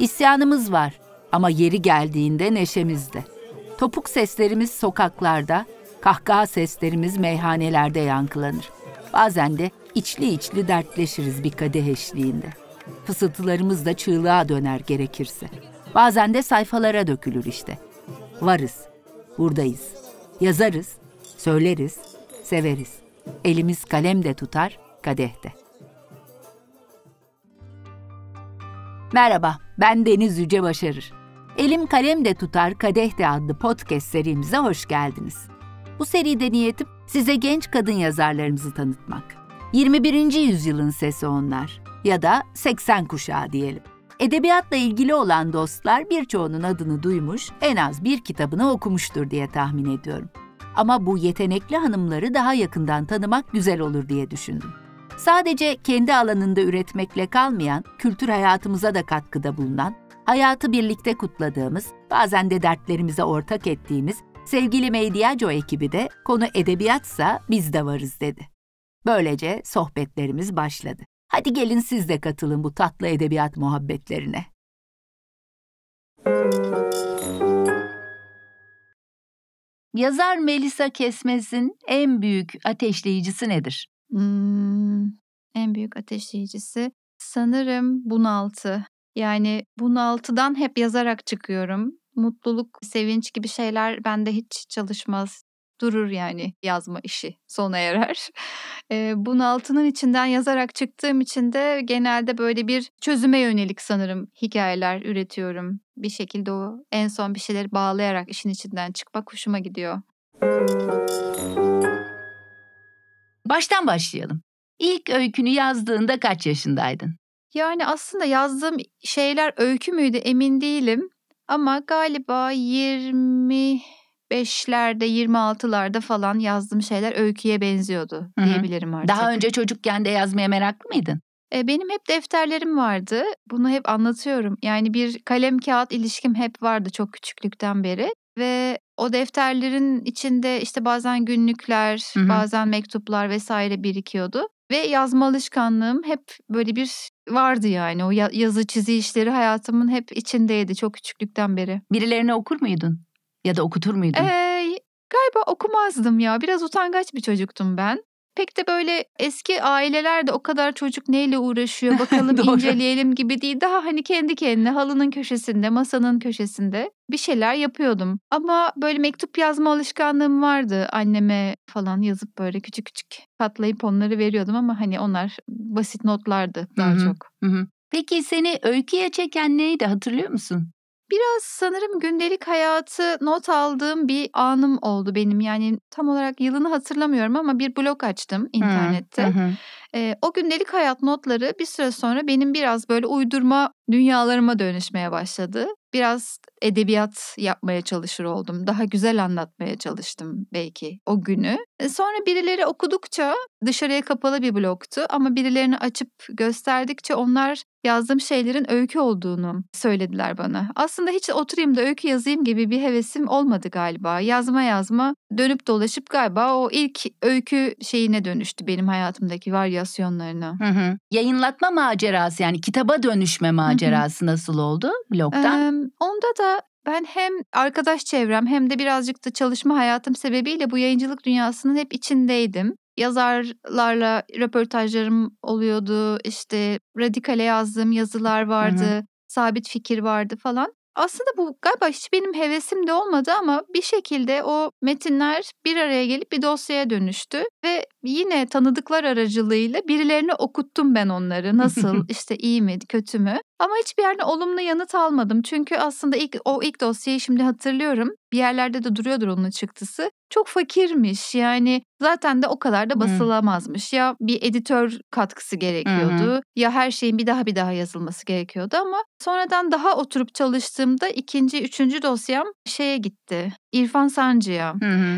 İsyanımız var ama yeri geldiğinde neşemizde. Topuk seslerimiz sokaklarda, kahkaha seslerimiz meyhanelerde yankılanır. Bazen de içli içli dertleşiriz bir kadeh eşliğinde. Fısıltılarımız da çığlığa döner gerekirse. Bazen de sayfalara dökülür işte. Varız, buradayız, yazarız, söyleriz, severiz. Elimiz kalem de tutar, kadeh de. Merhaba, ben Deniz Yüce Başarır. Elim Kalem de Tutar Kadeh de adlı podcast serimize hoş geldiniz. Bu seride niyetim size genç kadın yazarlarımızı tanıtmak. 21. yüzyılın sesi onlar ya da 80 kuşağı diyelim. Edebiyatla ilgili olan dostlar birçoğunun adını duymuş, en az bir kitabını okumuştur diye tahmin ediyorum. Ama bu yetenekli hanımları daha yakından tanımak güzel olur diye düşündüm sadece kendi alanında üretmekle kalmayan, kültür hayatımıza da katkıda bulunan, hayatı birlikte kutladığımız, bazen de dertlerimize ortak ettiğimiz sevgili Meydiaco ekibi de konu edebiyatsa biz de varız dedi. Böylece sohbetlerimiz başladı. Hadi gelin siz de katılın bu tatlı edebiyat muhabbetlerine. Yazar Melisa Kesmez'in en büyük ateşleyicisi nedir? Hmm, en büyük ateşleyicisi sanırım bunaltı. Yani bunaltıdan hep yazarak çıkıyorum. Mutluluk, sevinç gibi şeyler bende hiç çalışmaz. Durur yani yazma işi sona erer. E, bunaltının içinden yazarak çıktığım için de genelde böyle bir çözüme yönelik sanırım hikayeler üretiyorum. Bir şekilde o en son bir şeyleri bağlayarak işin içinden çıkmak hoşuma gidiyor. Baştan başlayalım. İlk öykünü yazdığında kaç yaşındaydın? Yani aslında yazdığım şeyler öykü müydü emin değilim. Ama galiba 25'lerde, 26'larda falan yazdığım şeyler öyküye benziyordu Hı-hı. diyebilirim artık. Daha önce çocukken de yazmaya meraklı mıydın? E, benim hep defterlerim vardı. Bunu hep anlatıyorum. Yani bir kalem kağıt ilişkim hep vardı çok küçüklükten beri. Ve o defterlerin içinde işte bazen günlükler, Hı-hı. bazen mektuplar vesaire birikiyordu. Ve yazma alışkanlığım hep böyle bir vardı yani. O yazı çizi işleri hayatımın hep içindeydi çok küçüklükten beri. Birilerine okur muydun? Ya da okutur muydun? Ee, galiba okumazdım ya. Biraz utangaç bir çocuktum ben pek de böyle eski aileler de o kadar çocuk neyle uğraşıyor bakalım inceleyelim gibi değil. Daha hani kendi kendine halının köşesinde, masanın köşesinde bir şeyler yapıyordum. Ama böyle mektup yazma alışkanlığım vardı. Anneme falan yazıp böyle küçük küçük katlayıp onları veriyordum ama hani onlar basit notlardı daha Hı-hı. çok. Hı-hı. Peki seni öyküye çeken neydi hatırlıyor musun? Biraz sanırım gündelik hayatı not aldığım bir anım oldu benim. Yani tam olarak yılını hatırlamıyorum ama bir blog açtım internette. Hı hı. E, o gündelik hayat notları bir süre sonra benim biraz böyle uydurma dünyalarıma dönüşmeye başladı. Biraz edebiyat yapmaya çalışır oldum. Daha güzel anlatmaya çalıştım belki o günü. E, sonra birileri okudukça dışarıya kapalı bir bloktu ama birilerini açıp gösterdikçe onlar yazdığım şeylerin öykü olduğunu söylediler bana. Aslında hiç oturayım da öykü yazayım gibi bir hevesim olmadı galiba. Yazma yazma dönüp dolaşıp galiba o ilk öykü şeyine dönüştü benim hayatımdaki varyasyonlarına. Hı hı. Yayınlatma macerası yani kitaba dönüşme macerası macerası nasıl oldu blogdan? Ee, onda da ben hem arkadaş çevrem hem de birazcık da çalışma hayatım sebebiyle bu yayıncılık dünyasının hep içindeydim. Yazarlarla röportajlarım oluyordu. işte radikale yazdığım yazılar vardı. Hı-hı. Sabit fikir vardı falan. Aslında bu galiba hiç benim hevesim de olmadı ama bir şekilde o metinler bir araya gelip bir dosyaya dönüştü ve yine tanıdıklar aracılığıyla birilerini okuttum ben onları. Nasıl işte iyi mi kötü mü? Ama hiçbir yerde olumlu yanıt almadım. Çünkü aslında ilk o ilk dosyayı şimdi hatırlıyorum. Bir yerlerde de duruyordur onun çıktısı. Çok fakirmiş yani zaten de o kadar da basılamazmış. Ya bir editör katkısı gerekiyordu hı ya her şeyin bir daha bir daha yazılması gerekiyordu ama sonradan daha oturup çalıştığımda ikinci, üçüncü dosyam şeye gitti. İrfan Sancı'ya.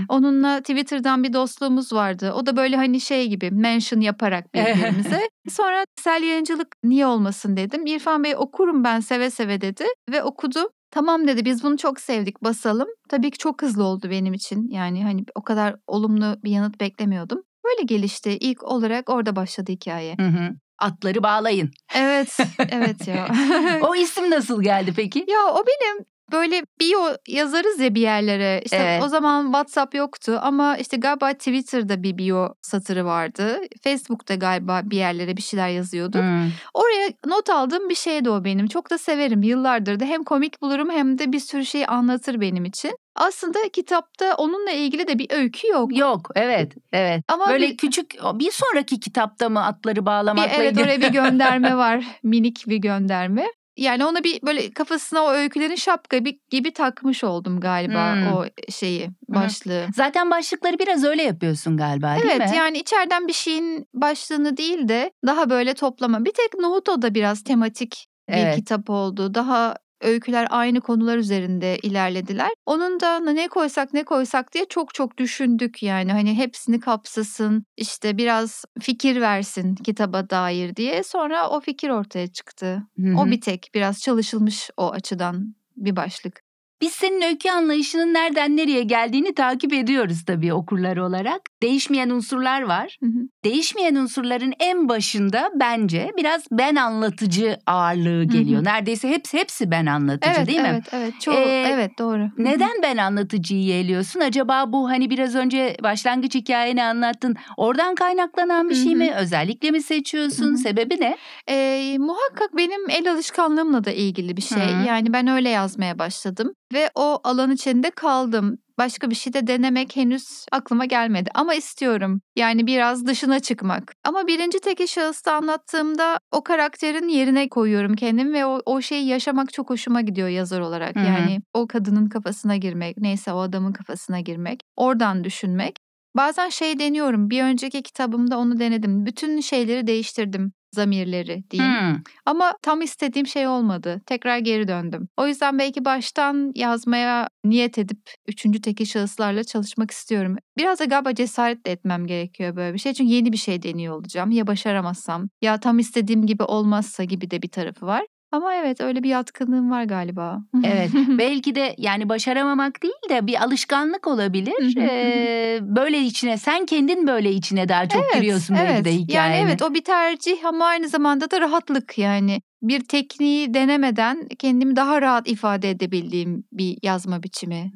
Onunla Twitter'dan bir dostluğumuz vardı. O da böyle böyle hani şey gibi mention yaparak birbirimize. Sonra sel yayıncılık niye olmasın dedim. İrfan Bey okurum ben seve seve dedi ve okudum. Tamam dedi biz bunu çok sevdik basalım. Tabii ki çok hızlı oldu benim için. Yani hani o kadar olumlu bir yanıt beklemiyordum. Böyle gelişti. İlk olarak orada başladı hikaye. Hı hı atları bağlayın. Evet, evet ya. o isim nasıl geldi peki? Ya o benim böyle bio yazarız ya bir yerlere. İşte evet. o zaman WhatsApp yoktu ama işte galiba Twitter'da bir bio satırı vardı. Facebook'ta galiba bir yerlere bir şeyler yazıyorduk. Hmm. Oraya not aldığım bir şeydi o benim. Çok da severim yıllardır da hem komik bulurum hem de bir sürü şey anlatır benim için. Aslında kitapta onunla ilgili de bir öykü yok. Yok, evet, evet. Ama böyle bir, küçük bir sonraki kitapta mı atları bağlamakla bir, evet, ilgili? Evet, oraya bir gönderme var. Minik bir gönderme yani ona bir böyle kafasına o öykülerin şapka gibi, takmış oldum galiba hmm. o şeyi başlığı. Hmm. Zaten başlıkları biraz öyle yapıyorsun galiba evet, değil mi? Evet yani içeriden bir şeyin başlığını değil de daha böyle toplama. Bir tek nohut o da biraz tematik bir evet. kitap oldu. Daha öyküler aynı konular üzerinde ilerlediler. Onun da ne koysak ne koysak diye çok çok düşündük yani hani hepsini kapsasın işte biraz fikir versin kitaba dair diye. Sonra o fikir ortaya çıktı. Hı-hı. O bir tek biraz çalışılmış o açıdan bir başlık. Biz senin öykü anlayışının nereden nereye geldiğini takip ediyoruz tabii okurlar olarak değişmeyen unsurlar var. Hı hı. Değişmeyen unsurların en başında bence biraz ben anlatıcı ağırlığı geliyor. Hı hı. Neredeyse hepsi hepsi ben anlatıcı evet, değil mi? Evet evet çok. ee, evet doğru. Neden ben anlatıcıyı yeğliyorsun? Acaba bu hani biraz önce başlangıç hikayeni anlattın. Oradan kaynaklanan bir hı hı. şey mi? Özellikle mi seçiyorsun? Hı hı. Sebebi ne? E, muhakkak benim el alışkanlığımla da ilgili bir şey. Hı hı. Yani ben öyle yazmaya başladım ve o alan içinde kaldım. Başka bir şey de denemek henüz aklıma gelmedi ama istiyorum. Yani biraz dışına çıkmak. Ama birinci teki şahısta anlattığımda o karakterin yerine koyuyorum kendim ve o, o şeyi yaşamak çok hoşuma gidiyor yazar olarak. Hı-hı. Yani o kadının kafasına girmek, neyse o adamın kafasına girmek, oradan düşünmek. Bazen şey deniyorum. Bir önceki kitabımda onu denedim. Bütün şeyleri değiştirdim zamirleri diyeyim. Hmm. Ama tam istediğim şey olmadı. Tekrar geri döndüm. O yüzden belki baştan yazmaya niyet edip üçüncü teki şahıslarla çalışmak istiyorum. Biraz da galiba cesaret de etmem gerekiyor böyle bir şey. Çünkü yeni bir şey deniyor olacağım. Ya başaramazsam ya tam istediğim gibi olmazsa gibi de bir tarafı var. Ama evet öyle bir yatkınlığım var galiba. Evet. Belki de yani başaramamak değil de bir alışkanlık olabilir. ee, böyle içine sen kendin böyle içine daha çok evet, giriyorsun evet. belki de hikayene. Yani evet o bir tercih ama aynı zamanda da rahatlık yani. Bir tekniği denemeden kendimi daha rahat ifade edebildiğim bir yazma biçimi.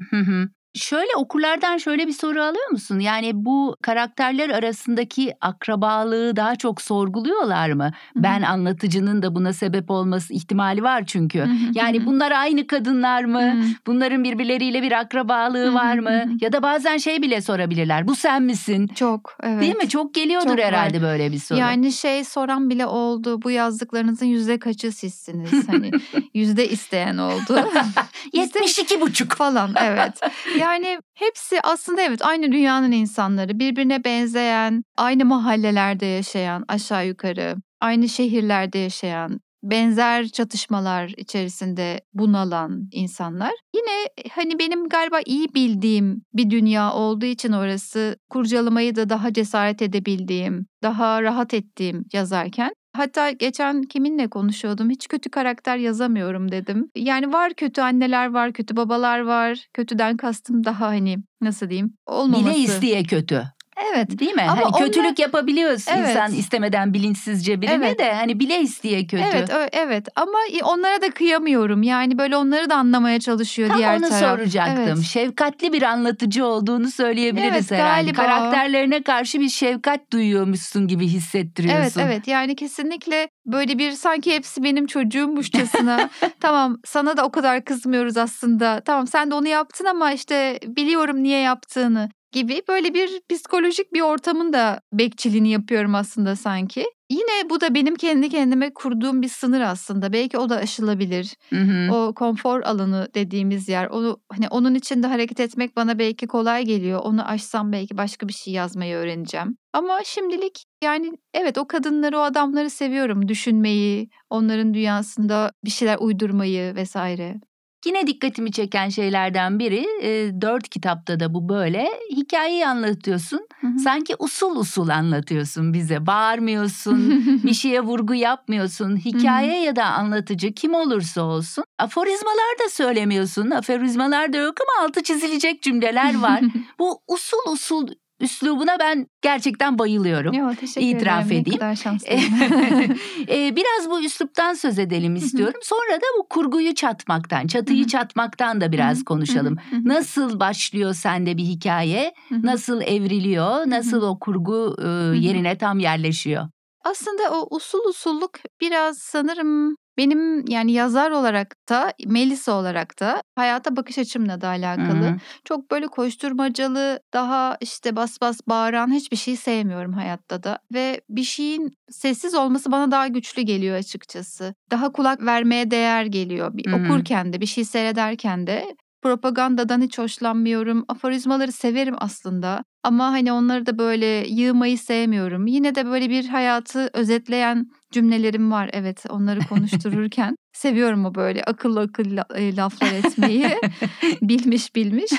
Şöyle okurlardan şöyle bir soru alıyor musun? Yani bu karakterler arasındaki akrabalığı daha çok sorguluyorlar mı? Hı-hı. Ben anlatıcının da buna sebep olması ihtimali var çünkü. Hı-hı. Yani bunlar aynı kadınlar mı? Hı-hı. Bunların birbirleriyle bir akrabalığı Hı-hı. var mı? Hı-hı. Ya da bazen şey bile sorabilirler. Bu sen misin? Çok evet. Değil mi? Çok geliyordur çok herhalde var. böyle bir soru. Yani şey soran bile oldu. Bu yazdıklarınızın yüzde kaçı sizsiniz? hani yüzde isteyen oldu. 72 buçuk falan evet. Ya yani hepsi aslında evet aynı dünyanın insanları, birbirine benzeyen, aynı mahallelerde yaşayan aşağı yukarı, aynı şehirlerde yaşayan, benzer çatışmalar içerisinde bunalan insanlar. Yine e, hani benim galiba iyi bildiğim bir dünya olduğu için orası kurcalamayı da daha cesaret edebildiğim, daha rahat ettiğim yazarken Hatta geçen kiminle konuşuyordum hiç kötü karakter yazamıyorum dedim. Yani var kötü anneler var, kötü babalar var. Kötüden kastım daha hani nasıl diyeyim olmaması. Bile diye kötü. Evet. Değil mi? Ama hani onlar... kötülük yapabiliyoruz evet. insan istemeden bilinçsizce birine evet. de hani bile isteye kötü. Evet evet ama onlara da kıyamıyorum. Yani böyle onları da anlamaya çalışıyor Tam diğer onu taraf. onu soracaktım. Evet. Şefkatli bir anlatıcı olduğunu söyleyebiliriz evet, herhalde. Galiba. Karakterlerine karşı bir şefkat duyuyormuşsun gibi hissettiriyorsun. Evet evet yani kesinlikle böyle bir sanki hepsi benim çocuğummuşçasına tamam sana da o kadar kızmıyoruz aslında. Tamam sen de onu yaptın ama işte biliyorum niye yaptığını gibi böyle bir psikolojik bir ortamın da bekçiliğini yapıyorum aslında sanki. Yine bu da benim kendi kendime kurduğum bir sınır aslında. Belki o da aşılabilir. Hı hı. O konfor alanı dediğimiz yer. Onu hani onun içinde hareket etmek bana belki kolay geliyor. Onu aşsam belki başka bir şey yazmayı öğreneceğim. Ama şimdilik yani evet o kadınları, o adamları seviyorum. Düşünmeyi, onların dünyasında bir şeyler uydurmayı vesaire. Yine dikkatimi çeken şeylerden biri e, dört kitapta da bu böyle hikayeyi anlatıyorsun. Hı hı. Sanki usul usul anlatıyorsun bize. Bağırmıyorsun, bir şeye vurgu yapmıyorsun. Hikaye hı hı. ya da anlatıcı kim olursa olsun. Aforizmalar da söylemiyorsun. Aforizmalar da yok ama altı çizilecek cümleler var. bu usul usul üslubuna ben gerçekten bayılıyorum. Yo, teşekkür İtiraf ederim. edeyim. Ne kadar şanslıyım. Ee, biraz bu üsluptan söz edelim istiyorum. Sonra da bu kurguyu çatmaktan, çatıyı çatmaktan da biraz konuşalım. nasıl başlıyor sende bir hikaye? nasıl evriliyor? Nasıl o kurgu ıı, yerine tam yerleşiyor? Aslında o usul usulluk biraz sanırım benim yani yazar olarak da Melisa olarak da hayata bakış açımla da alakalı. Hı-hı. Çok böyle koşturmacalı daha işte bas bas bağıran hiçbir şey sevmiyorum hayatta da. Ve bir şeyin sessiz olması bana daha güçlü geliyor açıkçası. Daha kulak vermeye değer geliyor. Bir, okurken de bir şey seyrederken de propagandadan hiç hoşlanmıyorum. Aforizmaları severim aslında ama hani onları da böyle yığmayı sevmiyorum. Yine de böyle bir hayatı özetleyen cümlelerim var evet onları konuştururken. Seviyorum o böyle akıllı akıllı e, laflar etmeyi. bilmiş bilmiş.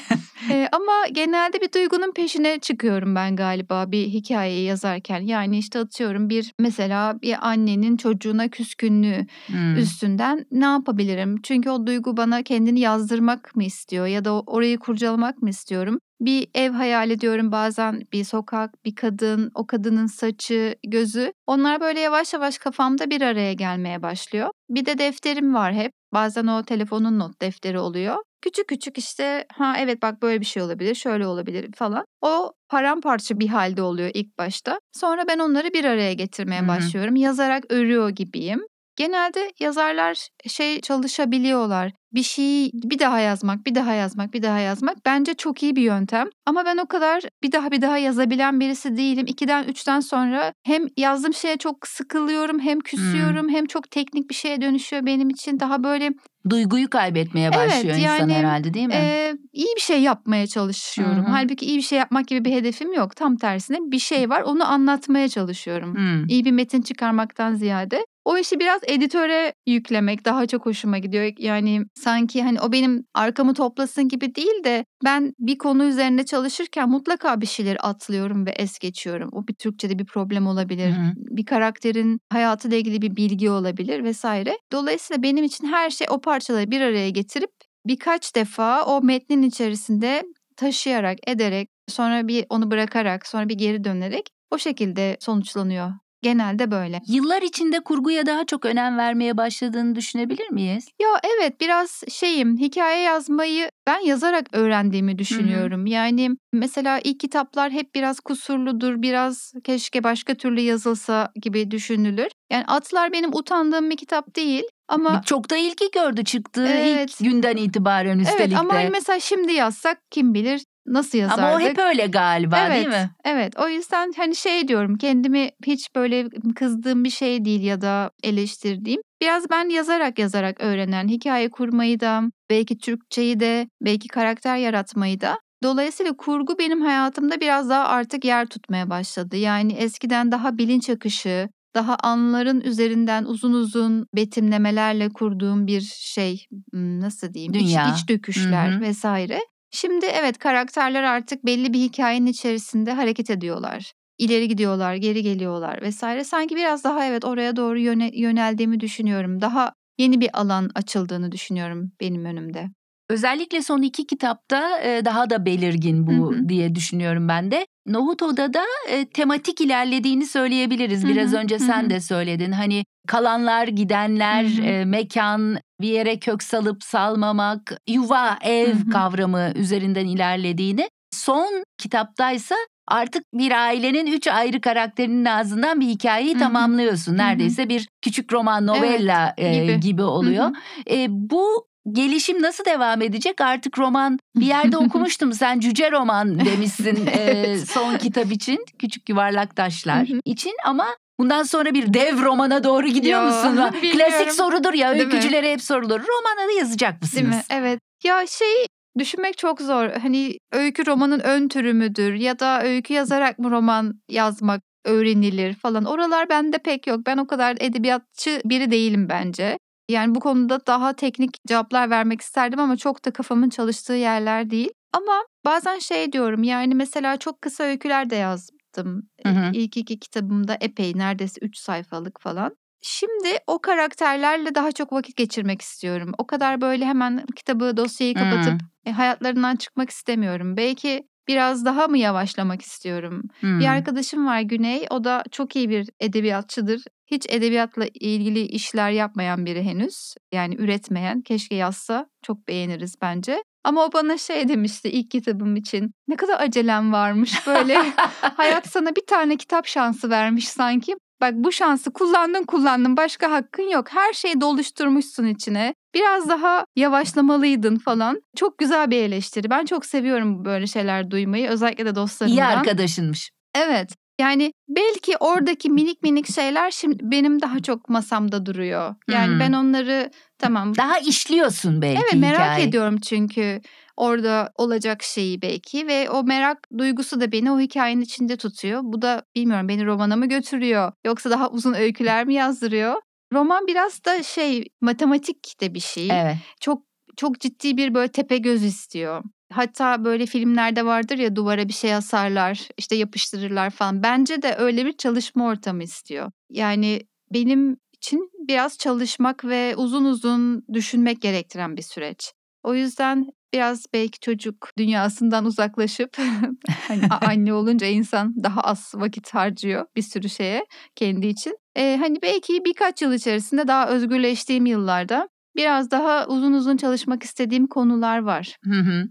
Ee, ama genelde bir duygunun peşine çıkıyorum ben galiba bir hikayeyi yazarken. Yani işte atıyorum bir mesela bir annenin çocuğuna küskünlüğü hmm. üstünden ne yapabilirim? Çünkü o duygu bana kendini yazdırmak mı istiyor ya da orayı kurcalamak mı istiyorum? Bir ev hayal ediyorum bazen bir sokak, bir kadın, o kadının saçı, gözü. Onlar böyle yavaş yavaş kafamda bir araya gelmeye başlıyor. Bir de defterim var hep. Bazen o telefonun not defteri oluyor. Küçük küçük işte ha evet bak böyle bir şey olabilir, şöyle olabilir falan. O paramparça bir halde oluyor ilk başta. Sonra ben onları bir araya getirmeye Hı-hı. başlıyorum. Yazarak örüyor gibiyim. Genelde yazarlar şey çalışabiliyorlar. Bir şeyi bir daha yazmak, bir daha yazmak, bir daha yazmak bence çok iyi bir yöntem. Ama ben o kadar bir daha bir daha yazabilen birisi değilim. 2'den üçten sonra hem yazdığım şeye çok sıkılıyorum, hem küsüyorum, hmm. hem çok teknik bir şeye dönüşüyor benim için. Daha böyle duyguyu kaybetmeye başlıyor evet, yani, herhalde değil mi? E, iyi bir şey yapmaya çalışıyorum. Hı-hı. Halbuki iyi bir şey yapmak gibi bir hedefim yok. Tam tersine bir şey var onu anlatmaya çalışıyorum. Hı. İyi bir metin çıkarmaktan ziyade. O işi biraz editöre yüklemek daha çok hoşuma gidiyor. Yani sanki hani o benim arkamı toplasın gibi değil de ben bir konu üzerine çalışırken mutlaka bir şeyler atlıyorum ve es geçiyorum. O bir Türkçe'de bir problem olabilir. Hı-hı. Bir karakterin hayatıyla ilgili bir bilgi olabilir vesaire. Dolayısıyla benim için her şey o parçaları bir araya getirip birkaç defa o metnin içerisinde taşıyarak, ederek, sonra bir onu bırakarak, sonra bir geri dönerek o şekilde sonuçlanıyor Genelde böyle. Yıllar içinde kurguya daha çok önem vermeye başladığını düşünebilir miyiz? Ya evet biraz şeyim hikaye yazmayı ben yazarak öğrendiğimi düşünüyorum. Hı-hı. Yani mesela ilk kitaplar hep biraz kusurludur, biraz keşke başka türlü yazılsa gibi düşünülür. Yani atlar benim utandığım bir kitap değil. Ama çok da ilgi gördü çıktığı evet. ilk günden itibaren üstelik evet, ama hani de. Ama mesela şimdi yazsak kim bilir nasıl yazardık? Ama o hep öyle galiba evet, değil mi? Evet. O yüzden hani şey diyorum kendimi hiç böyle kızdığım bir şey değil ya da eleştirdiğim. Biraz ben yazarak yazarak öğrenen, hikaye kurmayı da, belki Türkçeyi de, belki karakter yaratmayı da. Dolayısıyla kurgu benim hayatımda biraz daha artık yer tutmaya başladı. Yani eskiden daha bilinç akışı, daha anların üzerinden uzun uzun betimlemelerle kurduğum bir şey nasıl diyeyim Dünya. iç, iç döküşler Hı-hı. vesaire. Şimdi evet karakterler artık belli bir hikayenin içerisinde hareket ediyorlar. İleri gidiyorlar, geri geliyorlar vesaire. Sanki biraz daha evet oraya doğru yöne, yöneldiğimi düşünüyorum. Daha yeni bir alan açıldığını düşünüyorum benim önümde. Özellikle son iki kitapta e, daha da belirgin bu Hı-hı. diye düşünüyorum ben de. Nohut Oda'da e, tematik ilerlediğini söyleyebiliriz. Biraz Hı-hı. önce sen Hı-hı. de söyledin. Hani kalanlar, gidenler, Hı-hı. E, mekan, bir yere kök salıp salmamak, yuva, ev Hı-hı. kavramı üzerinden ilerlediğini. Son kitaptaysa artık bir ailenin üç ayrı karakterinin ağzından bir hikayeyi Hı-hı. tamamlıyorsun. Neredeyse Hı-hı. bir küçük roman, novella evet, gibi. gibi oluyor. Hı-hı. E, bu gelişim nasıl devam edecek artık roman bir yerde okumuştum sen cüce roman demişsin e, son kitap için küçük yuvarlak taşlar için ama Bundan sonra bir dev romana doğru gidiyor Yo, musun? Bilmiyorum. Klasik sorudur ya Değil öykücülere mi? hep sorulur. Romanı da yazacak mısınız? Değil mi? Evet. Ya şey düşünmek çok zor. Hani öykü romanın ön türü müdür ya da öykü yazarak mı roman yazmak öğrenilir falan. Oralar bende pek yok. Ben o kadar edebiyatçı biri değilim bence. Yani bu konuda daha teknik cevaplar vermek isterdim ama çok da kafamın çalıştığı yerler değil. Ama bazen şey diyorum yani mesela çok kısa öyküler de yazdım. Hı hı. İlk iki kitabımda epey neredeyse üç sayfalık falan. Şimdi o karakterlerle daha çok vakit geçirmek istiyorum. O kadar böyle hemen kitabı dosyayı kapatıp hmm. hayatlarından çıkmak istemiyorum. Belki biraz daha mı yavaşlamak istiyorum? Hmm. Bir arkadaşım var Güney. O da çok iyi bir edebiyatçıdır. Hiç edebiyatla ilgili işler yapmayan biri henüz. Yani üretmeyen. Keşke yazsa çok beğeniriz bence. Ama o bana şey demişti ilk kitabım için. Ne kadar acelem varmış böyle. Hayat sana bir tane kitap şansı vermiş sanki. Bak bu şansı kullandın kullandın başka hakkın yok. Her şeyi doluşturmuşsun içine biraz daha yavaşlamalıydın falan. Çok güzel bir eleştiri. Ben çok seviyorum böyle şeyler duymayı özellikle de dostlarımdan. İyi arkadaşınmış. Evet. Yani belki oradaki minik minik şeyler şimdi benim daha çok masamda duruyor. Yani hmm. ben onları tamam. Daha işliyorsun belki. Evet merak hikaye. ediyorum çünkü orada olacak şeyi belki ve o merak duygusu da beni o hikayenin içinde tutuyor. Bu da bilmiyorum beni romana mı götürüyor yoksa daha uzun öyküler mi yazdırıyor? Roman biraz da şey matematik de bir şey. Evet. Çok çok ciddi bir böyle tepe göz istiyor. Hatta böyle filmlerde vardır ya duvara bir şey asarlar, işte yapıştırırlar falan. Bence de öyle bir çalışma ortamı istiyor. Yani benim için biraz çalışmak ve uzun uzun düşünmek gerektiren bir süreç. O yüzden biraz belki çocuk dünyasından uzaklaşıp hani anne olunca insan daha az vakit harcıyor bir sürü şeye kendi için. Ee, hani belki birkaç yıl içerisinde daha özgürleştiğim yıllarda biraz daha uzun uzun çalışmak istediğim konular var. Hı hı.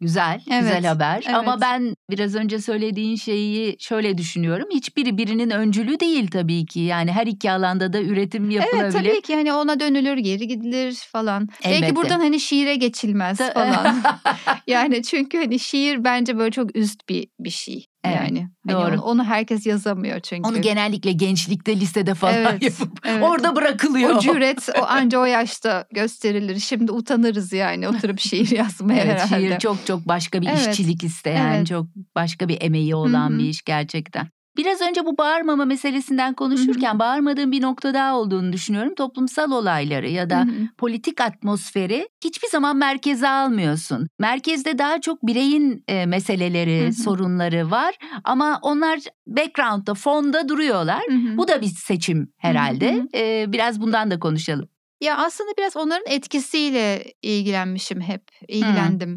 Güzel, evet, güzel haber. Evet. Ama ben biraz önce söylediğin şeyi şöyle düşünüyorum. Hiçbiri birinin öncülü değil tabii ki. Yani her iki alanda da üretim yapılabilir. Evet tabii ki Yani ona dönülür, geri gidilir falan. Elbette. Belki buradan hani şiire geçilmez falan. yani çünkü hani şiir bence böyle çok üst bir bir şey. Evet, yani. Hani Doğru. Hani onu, onu herkes yazamıyor çünkü. Onu genellikle gençlikte listede falan evet, yapıp evet. orada bırakılıyor. O cüret o anca o yaşta gösterilir. Şimdi utanırız yani oturup şiir yazmaya evet, herhalde. Şiir çok çok başka bir evet. işçilik isteyen, evet. çok başka bir emeği olan Hı-hı. bir iş gerçekten. Biraz önce bu bağırmama meselesinden konuşurken Hı-hı. bağırmadığım bir nokta daha olduğunu düşünüyorum. Toplumsal olayları ya da Hı-hı. politik atmosferi hiçbir zaman merkeze almıyorsun. Merkezde daha çok bireyin e, meseleleri, Hı-hı. sorunları var ama onlar background'da, fonda duruyorlar. Hı-hı. Bu da bir seçim herhalde. E, biraz bundan da konuşalım. Ya aslında biraz onların etkisiyle ilgilenmişim hep, ilgilendim.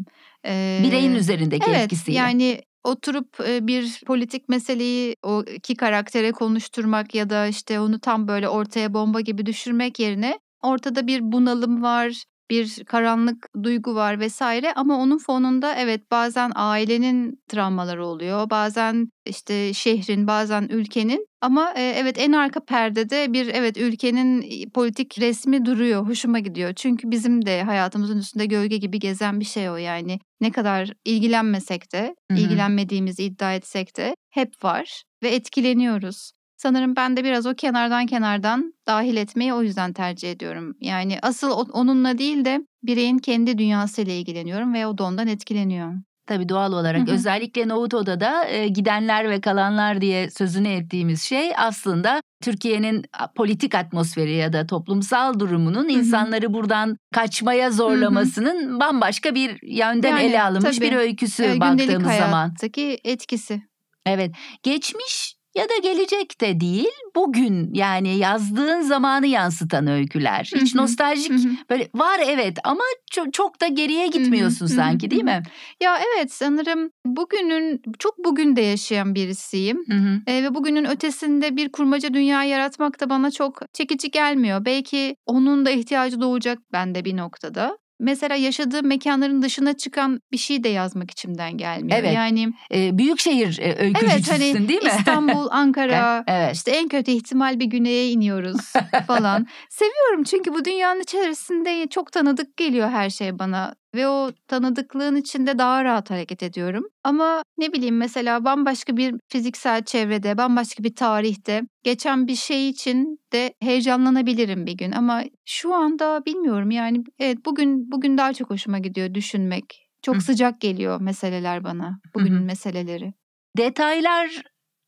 Hı. Ee, Bireyin üzerindeki evet, etkisiyle. Yani oturup bir politik meseleyi o iki karaktere konuşturmak ya da işte onu tam böyle ortaya bomba gibi düşürmek yerine ortada bir bunalım var, bir karanlık duygu var vesaire ama onun fonunda evet bazen ailenin travmaları oluyor. Bazen işte şehrin, bazen ülkenin ama e, evet en arka perdede bir evet ülkenin politik resmi duruyor. Hoşuma gidiyor. Çünkü bizim de hayatımızın üstünde gölge gibi gezen bir şey o yani. Ne kadar ilgilenmesek de, hı ilgilenmediğimizi iddia etsek de hep var ve etkileniyoruz. Sanırım ben de biraz o kenardan kenardan dahil etmeyi o yüzden tercih ediyorum. Yani asıl onunla değil de bireyin kendi dünyasıyla ilgileniyorum ve o da ondan etkileniyor. Tabii doğal olarak Hı-hı. özellikle Nohut Oda'da e, gidenler ve kalanlar diye sözünü ettiğimiz şey aslında Türkiye'nin politik atmosferi ya da toplumsal durumunun Hı-hı. insanları buradan kaçmaya zorlamasının Hı-hı. bambaşka bir yönden yani, ele alınmış tabii, bir öyküsü e, baktığımız zaman. Gündelik hayattaki etkisi. Evet geçmiş ya da gelecekte değil bugün yani yazdığın zamanı yansıtan öyküler. Hiç nostaljik böyle var evet ama çok, çok da geriye gitmiyorsun sanki değil mi? Ya evet sanırım bugünün çok bugün de yaşayan birisiyim e, ve bugünün ötesinde bir kurmaca dünya yaratmak da bana çok çekici gelmiyor. Belki onun da ihtiyacı doğacak bende bir noktada mesela yaşadığı mekanların dışına çıkan bir şey de yazmak içimden gelmiyor. Evet. Yani e, büyük şehir e, öykücüsün evet, hani değil mi? İstanbul, Ankara, evet. işte en kötü ihtimal bir güneye iniyoruz falan. Seviyorum çünkü bu dünyanın içerisinde çok tanıdık geliyor her şey bana ve o tanıdıklığın içinde daha rahat hareket ediyorum. Ama ne bileyim mesela bambaşka bir fiziksel çevrede, bambaşka bir tarihte geçen bir şey için de heyecanlanabilirim bir gün ama şu anda bilmiyorum yani evet bugün bugün daha çok hoşuma gidiyor düşünmek. Çok Hı. sıcak geliyor meseleler bana, bugünün Hı. meseleleri. Detaylar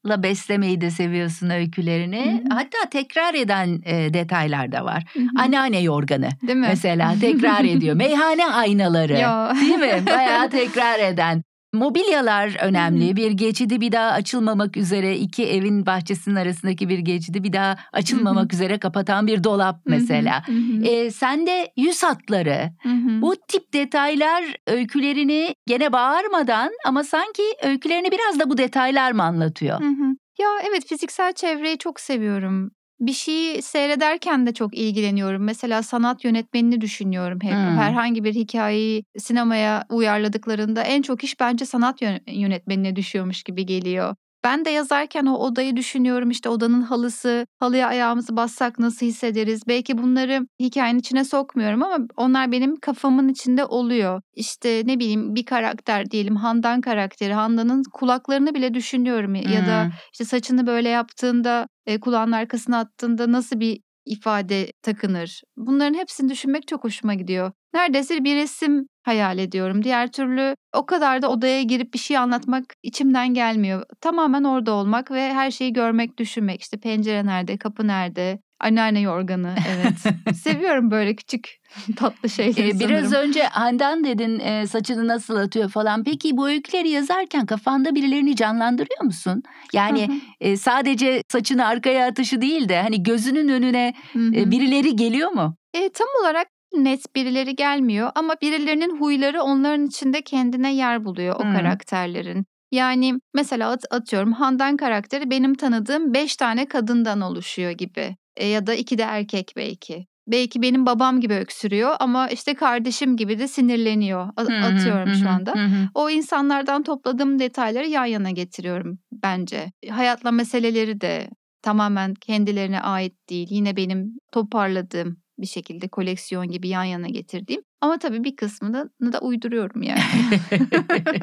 la beslemeyi de seviyorsun öykülerini. Hı-hı. Hatta tekrar eden e, detaylar da var. Hı-hı. Anneanne yorganı Değil mi? mesela tekrar ediyor. Meyhane aynaları. Yo. Değil mi? Bayağı tekrar eden. Mobilyalar önemli. Hı-hı. Bir geçidi bir daha açılmamak üzere iki evin bahçesinin arasındaki bir geçidi bir daha açılmamak Hı-hı. üzere kapatan bir dolap mesela. E, ee, sen de yüz hatları. Hı-hı. Bu tip detaylar öykülerini gene bağırmadan ama sanki öykülerini biraz da bu detaylar mı anlatıyor? Hı-hı. Ya evet fiziksel çevreyi çok seviyorum bir şeyi seyrederken de çok ilgileniyorum. Mesela sanat yönetmenini düşünüyorum hep. Hmm. Herhangi bir hikayeyi sinemaya uyarladıklarında en çok iş bence sanat yönetmenine düşüyormuş gibi geliyor. Ben de yazarken o odayı düşünüyorum işte odanın halısı, halıya ayağımızı bassak nasıl hissederiz? Belki bunları hikayenin içine sokmuyorum ama onlar benim kafamın içinde oluyor. İşte ne bileyim bir karakter diyelim Handan karakteri. Handan'ın kulaklarını bile düşünüyorum hmm. ya da işte saçını böyle yaptığında e, kulağın arkasına attığında nasıl bir ifade takınır. Bunların hepsini düşünmek çok hoşuma gidiyor neredeyse bir resim hayal ediyorum. Diğer türlü o kadar da odaya girip bir şey anlatmak içimden gelmiyor. Tamamen orada olmak ve her şeyi görmek, düşünmek. İşte pencere nerede, kapı nerede, anneanne yorganı evet. Seviyorum böyle küçük tatlı şeyleri ee, Biraz sanırım. önce Handan dedin e, saçını nasıl atıyor falan. Peki bu öyküleri yazarken kafanda birilerini canlandırıyor musun? Yani e, sadece saçını arkaya atışı değil de hani gözünün önüne e, birileri geliyor mu? E, tam olarak net birileri gelmiyor ama birilerinin huyları onların içinde kendine yer buluyor o hmm. karakterlerin. Yani mesela at, atıyorum Handan karakteri benim tanıdığım 5 tane kadından oluşuyor gibi e, ya da iki de erkek belki. Belki benim babam gibi öksürüyor ama işte kardeşim gibi de sinirleniyor. A- hmm, atıyorum hmm, şu anda. Hmm. O insanlardan topladığım detayları yan yana getiriyorum bence. Hayatla meseleleri de tamamen kendilerine ait değil. Yine benim toparladığım bir şekilde koleksiyon gibi yan yana getirdiğim. Ama tabii bir kısmını da uyduruyorum yani.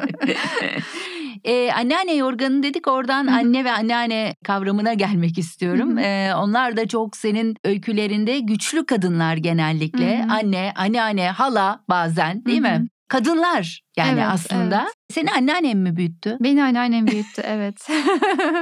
ee, anneanne yorganı dedik oradan anne ve anneanne kavramına gelmek istiyorum. Ee, onlar da çok senin öykülerinde güçlü kadınlar genellikle. Anne, anneanne, hala bazen değil mi? kadınlar yani evet, aslında. Evet. Seni anneannem mi büyüttü? Beni anneannem büyüttü evet.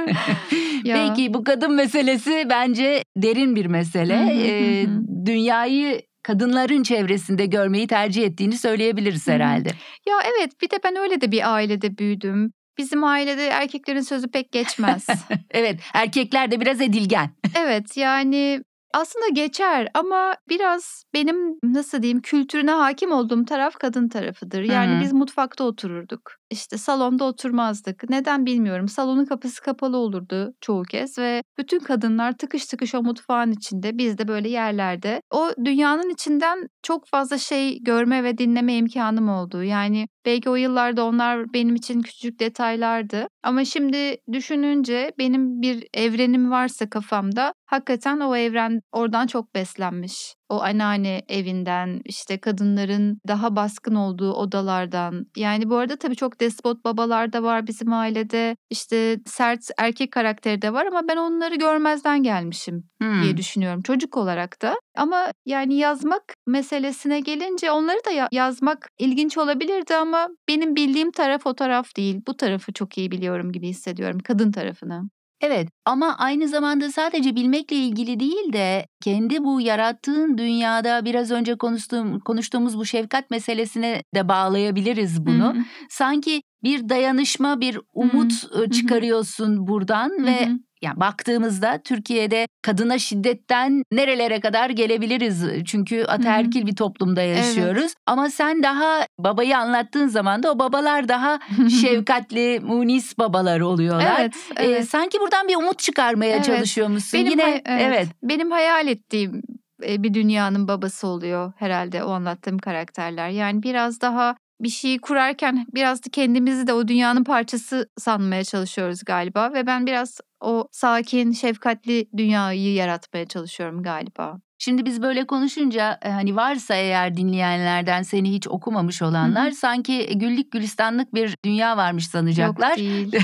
Peki bu kadın meselesi bence derin bir mesele. ee, dünyayı kadınların çevresinde görmeyi tercih ettiğini söyleyebiliriz herhalde. Ya evet bir de ben öyle de bir ailede büyüdüm. Bizim ailede erkeklerin sözü pek geçmez. evet, erkekler de biraz edilgen. evet, yani aslında geçer ama biraz benim nasıl diyeyim kültürüne hakim olduğum taraf kadın tarafıdır. Yani Hı-hı. biz mutfakta otururduk işte salonda oturmazdık. Neden bilmiyorum. Salonun kapısı kapalı olurdu çoğu kez ve bütün kadınlar tıkış tıkış o mutfağın içinde biz de böyle yerlerde. O dünyanın içinden çok fazla şey görme ve dinleme imkanım oldu. Yani belki o yıllarda onlar benim için küçük detaylardı. Ama şimdi düşününce benim bir evrenim varsa kafamda hakikaten o evren oradan çok beslenmiş o anneanne evinden işte kadınların daha baskın olduğu odalardan yani bu arada tabii çok despot babalar da var bizim ailede işte sert erkek karakteri de var ama ben onları görmezden gelmişim hmm. diye düşünüyorum çocuk olarak da ama yani yazmak meselesine gelince onları da yazmak ilginç olabilirdi ama benim bildiğim taraf o taraf değil bu tarafı çok iyi biliyorum gibi hissediyorum kadın tarafını. Evet ama aynı zamanda sadece bilmekle ilgili değil de kendi bu yarattığın dünyada biraz önce konuştuğum, konuştuğumuz bu şefkat meselesine de bağlayabiliriz bunu. Hı-hı. Sanki bir dayanışma, bir umut Hı-hı. çıkarıyorsun buradan Hı-hı. ve yani baktığımızda Türkiye'de kadına şiddetten nerelere kadar gelebiliriz? Çünkü ataerkil bir toplumda yaşıyoruz. Evet. Ama sen daha babayı anlattığın zaman da o babalar daha şefkatli, munis babalar oluyorlar. Evet, evet. Ee, sanki buradan bir umut çıkarmaya evet. çalışıyormuşsun. Benim Yine hay- evet. evet. Benim hayal ettiğim e, bir dünyanın babası oluyor herhalde o anlattığım karakterler. Yani biraz daha bir şeyi kurarken biraz da kendimizi de o dünyanın parçası sanmaya çalışıyoruz galiba ve ben biraz o sakin, şefkatli dünyayı yaratmaya çalışıyorum galiba. Şimdi biz böyle konuşunca e, hani varsa eğer dinleyenlerden seni hiç okumamış olanlar Hı-hı. sanki güllük gülistanlık bir dünya varmış sanacaklar. Yok değil.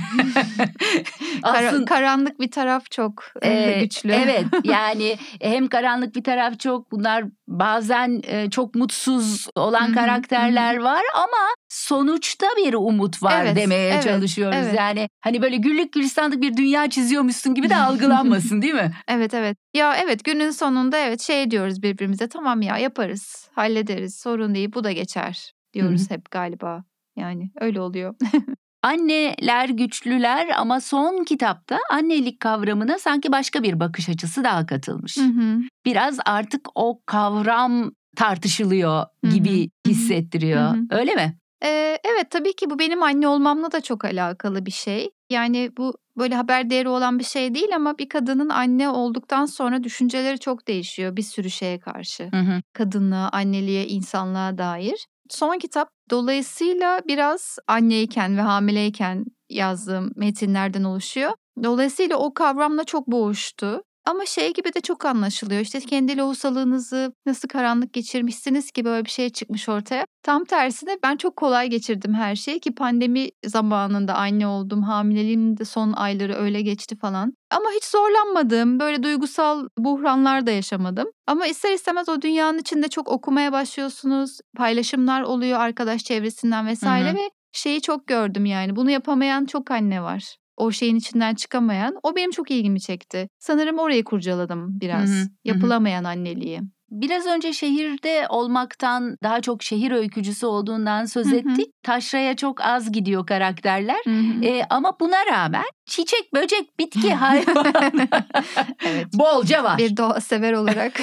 Aslında, karanlık bir taraf çok e, güçlü. Evet yani hem karanlık bir taraf çok bunlar bazen e, çok mutsuz olan Hı-hı. karakterler Hı-hı. var ama sonuçta bir umut var evet, demeye evet, çalışıyoruz. Evet. Yani hani böyle güllük gülistanlık bir dünya çiziyormuşsun gibi de algılanmasın değil mi? Evet evet. Ya evet günün sonunda evet şey diyoruz birbirimize tamam ya yaparız, hallederiz, sorun değil bu da geçer diyoruz Hı-hı. hep galiba. Yani öyle oluyor. Anneler güçlüler ama son kitapta annelik kavramına sanki başka bir bakış açısı daha katılmış. Hı-hı. Biraz artık o kavram tartışılıyor gibi Hı-hı. hissettiriyor. Hı-hı. Öyle mi? Ee, evet tabii ki bu benim anne olmamla da çok alakalı bir şey. Yani, bu böyle haber değeri olan bir şey değil ama bir kadının anne olduktan sonra düşünceleri çok değişiyor bir sürü şeye karşı. Hı hı. Kadınlığa, anneliğe, insanlığa dair. Son kitap dolayısıyla biraz anneyken ve hamileyken yazdığım metinlerden oluşuyor. Dolayısıyla o kavramla çok boğuştu. Ama şey gibi de çok anlaşılıyor. İşte kendi lohusalığınızı nasıl karanlık geçirmişsiniz ki böyle bir şey çıkmış ortaya. Tam tersine ben çok kolay geçirdim her şeyi ki pandemi zamanında anne oldum. Hamileliğimin de son ayları öyle geçti falan. Ama hiç zorlanmadım. Böyle duygusal buhranlar da yaşamadım. Ama ister istemez o dünyanın içinde çok okumaya başlıyorsunuz. Paylaşımlar oluyor arkadaş çevresinden vesaire hı hı. ve şeyi çok gördüm yani. Bunu yapamayan çok anne var o şeyin içinden çıkamayan o benim çok ilgimi çekti. Sanırım orayı kurcaladım biraz. Hı-hı, Yapılamayan hı. anneliği. Biraz önce şehirde olmaktan daha çok şehir öykücüsü olduğundan söz ettik. Hı hı. Taşraya çok az gidiyor karakterler. Hı hı. E, ama buna rağmen çiçek, böcek, bitki, hayvan evet. bolca var. Bir doğa sever olarak.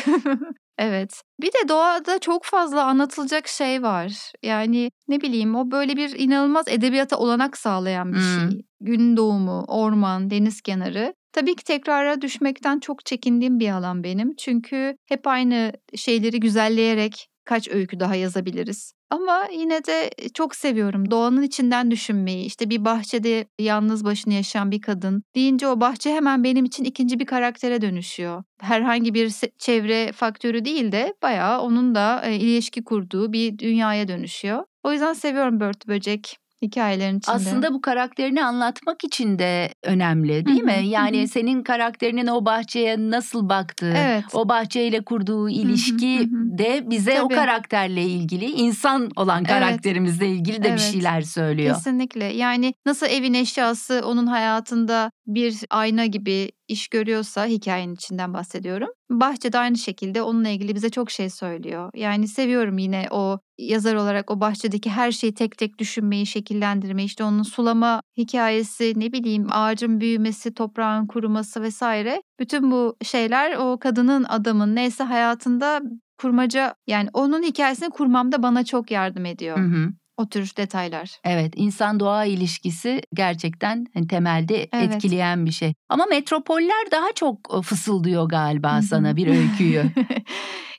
Evet. Bir de doğada çok fazla anlatılacak şey var. Yani ne bileyim o böyle bir inanılmaz edebiyata olanak sağlayan bir hmm. şey gün doğumu, orman, deniz kenarı Tabii ki tekrara düşmekten çok çekindiğim bir alan benim. Çünkü hep aynı şeyleri güzelleyerek kaç öykü daha yazabiliriz. Ama yine de e, çok seviyorum doğanın içinden düşünmeyi. İşte bir bahçede yalnız başına yaşayan bir kadın deyince o bahçe hemen benim için ikinci bir karaktere dönüşüyor. Herhangi bir çevre faktörü değil de bayağı onun da e, ilişki kurduğu bir dünyaya dönüşüyor. O yüzden seviyorum bört böcek hikayelerin içinde. Aslında bu karakterini anlatmak için de önemli değil Hı-hı. mi? Yani Hı-hı. senin karakterinin o bahçeye nasıl baktığı, evet. o bahçeyle kurduğu ilişki Hı-hı. de bize Tabii. o karakterle ilgili, insan olan karakterimizle evet. ilgili de evet. bir şeyler söylüyor. Kesinlikle. Yani nasıl evin eşyası onun hayatında bir ayna gibi iş görüyorsa hikayenin içinden bahsediyorum. Bahçe de aynı şekilde onunla ilgili bize çok şey söylüyor. Yani seviyorum yine o yazar olarak o bahçedeki her şeyi tek tek düşünmeyi, şekillendirmeyi, İşte onun sulama hikayesi, ne bileyim ağacın büyümesi, toprağın kuruması vesaire. Bütün bu şeyler o kadının, adamın neyse hayatında kurmaca yani onun hikayesini kurmamda bana çok yardım ediyor. Hı hı o tür detaylar. Evet, insan doğa ilişkisi gerçekten hani, temelde evet. etkileyen bir şey. Ama metropoller daha çok e, fısıldıyor galiba sana bir öyküyü.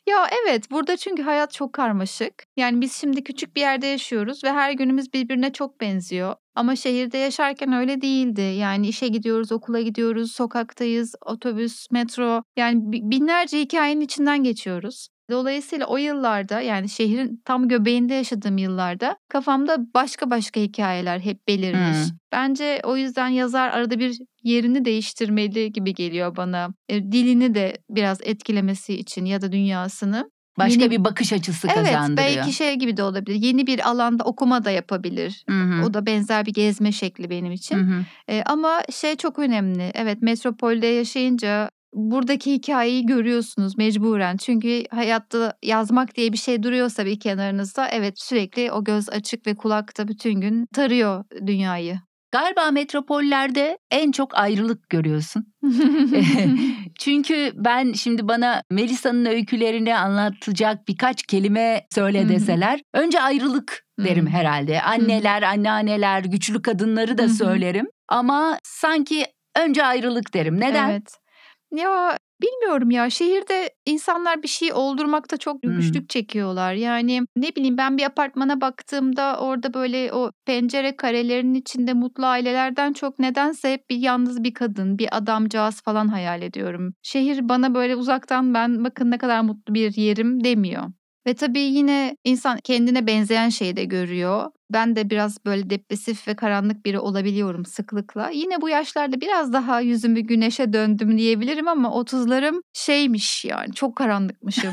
Ya evet burada çünkü hayat çok karmaşık. Yani biz şimdi küçük bir yerde yaşıyoruz ve her günümüz birbirine çok benziyor. Ama şehirde yaşarken öyle değildi. Yani işe gidiyoruz, okula gidiyoruz, sokaktayız, otobüs, metro. Yani binlerce hikayenin içinden geçiyoruz. Dolayısıyla o yıllarda yani şehrin tam göbeğinde yaşadığım yıllarda kafamda başka başka hikayeler hep belirmiş. Hmm. Bence o yüzden yazar arada bir yerini değiştirmeli gibi geliyor bana. E, dilini de biraz etkilemesi için ya da dünyasını. Başka yeni, bir bakış açısı evet, kazandırıyor. Evet belki şey gibi de olabilir. Yeni bir alanda okuma da yapabilir. Hı-hı. O da benzer bir gezme şekli benim için. E, ama şey çok önemli. Evet metropolde yaşayınca buradaki hikayeyi görüyorsunuz mecburen. Çünkü hayatta yazmak diye bir şey duruyorsa bir kenarınızda evet sürekli o göz açık ve kulakta bütün gün tarıyor dünyayı. Galiba metropollerde en çok ayrılık görüyorsun. Çünkü ben şimdi bana Melisa'nın öykülerini anlatacak birkaç kelime söyle deseler önce ayrılık derim herhalde. Anneler, anneanneler, güçlü kadınları da söylerim ama sanki önce ayrılık derim. Neden? Evet. Ya bilmiyorum ya şehirde insanlar bir şey oldurmakta çok hmm. güçlük çekiyorlar. Yani ne bileyim ben bir apartmana baktığımda orada böyle o pencere karelerinin içinde mutlu ailelerden çok nedense hep bir yalnız bir kadın, bir adamcağız falan hayal ediyorum. Şehir bana böyle uzaktan ben bakın ne kadar mutlu bir yerim demiyor. Ve tabii yine insan kendine benzeyen şeyi de görüyor ben de biraz böyle depresif ve karanlık biri olabiliyorum sıklıkla. Yine bu yaşlarda biraz daha yüzümü güneşe döndüm diyebilirim ama otuzlarım şeymiş yani çok karanlıkmışım.